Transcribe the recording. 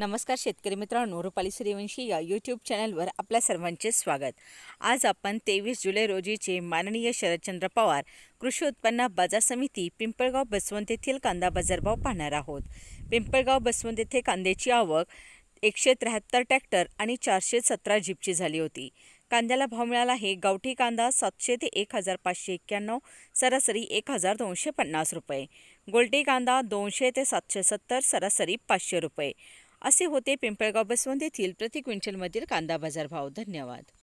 नमस्कार शेतकरी मित्रांनो रुपाली श्रीवंशी या यूट्यूब चॅनलवर आपल्या सर्वांचे स्वागत आज आपण तेवीस जुलै रोजीचे माननीय शरदचंद्र पवार कृषी उत्पन्न बाजार समिती पिंपळगाव बसवंत येथील कांदा बाजारभाव पाहणार आहोत पिंपळगाव बसवंत येथे कांद्याची आवक एकशे त्र्याहत्तर ट्रॅक्टर आणि चारशे सतरा जीपची झाली होती कांद्याला भाव मिळाला आहे गावठी कांदा सातशे ते एक हजार पाचशे एक्क्याण्णव सरासरी एक हजार दोनशे पन्नास रुपये गोलटी कांदा दोनशे ते सातशे सत्तर सरासरी पाचशे रुपये असे होते पिंपळगाव बसवंत येथील प्रति क्विंटलमधील कांदा बाजार भाव धन्यवाद